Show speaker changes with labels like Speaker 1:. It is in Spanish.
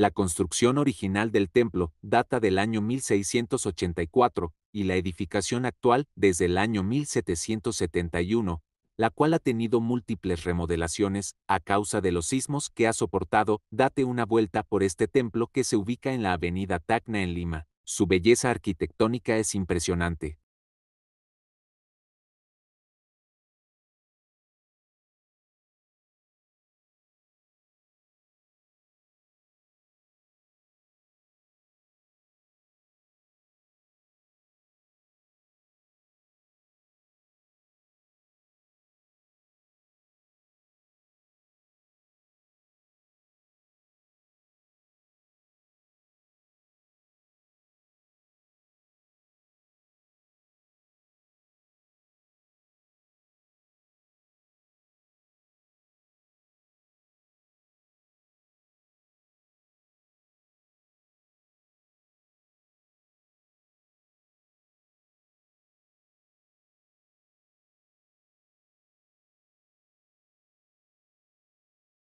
Speaker 1: La construcción original del templo data del año 1684 y la edificación actual desde el año 1771, la cual ha tenido múltiples remodelaciones a causa de los sismos que ha soportado. Date una vuelta por este templo que se ubica en la avenida Tacna en Lima. Su belleza arquitectónica es impresionante.